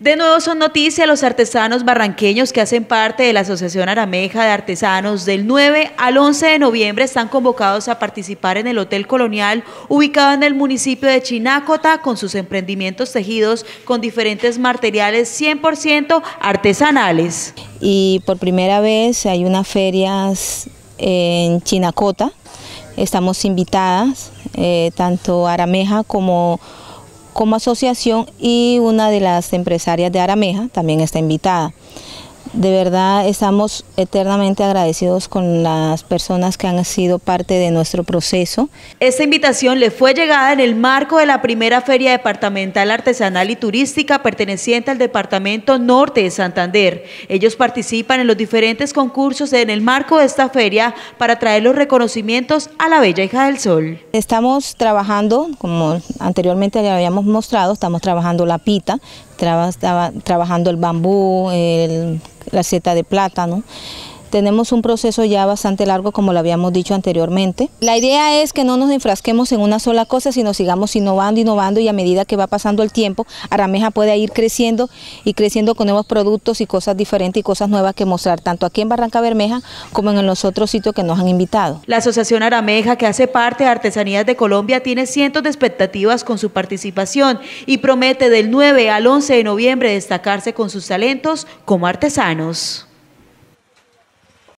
De nuevo son noticias los artesanos barranqueños que hacen parte de la Asociación Arameja de Artesanos. Del 9 al 11 de noviembre están convocados a participar en el Hotel Colonial ubicado en el municipio de Chinacota, con sus emprendimientos tejidos con diferentes materiales 100% artesanales. Y por primera vez hay unas ferias en Chinacota. Estamos invitadas, eh, tanto Arameja como como asociación y una de las empresarias de Arameja también está invitada. De verdad estamos eternamente agradecidos con las personas que han sido parte de nuestro proceso. Esta invitación le fue llegada en el marco de la primera Feria Departamental Artesanal y Turística perteneciente al Departamento Norte de Santander. Ellos participan en los diferentes concursos en el marco de esta feria para traer los reconocimientos a la Bella Hija del Sol. Estamos trabajando, como anteriormente le habíamos mostrado, estamos trabajando la pita, trabajando el bambú, la seta de plátano. Tenemos un proceso ya bastante largo, como lo habíamos dicho anteriormente. La idea es que no nos enfrasquemos en una sola cosa, sino sigamos innovando, innovando y a medida que va pasando el tiempo, Arameja puede ir creciendo y creciendo con nuevos productos y cosas diferentes y cosas nuevas que mostrar, tanto aquí en Barranca Bermeja como en los otros sitios que nos han invitado. La Asociación Arameja, que hace parte de Artesanías de Colombia, tiene cientos de expectativas con su participación y promete del 9 al 11 de noviembre destacarse con sus talentos como artesanos.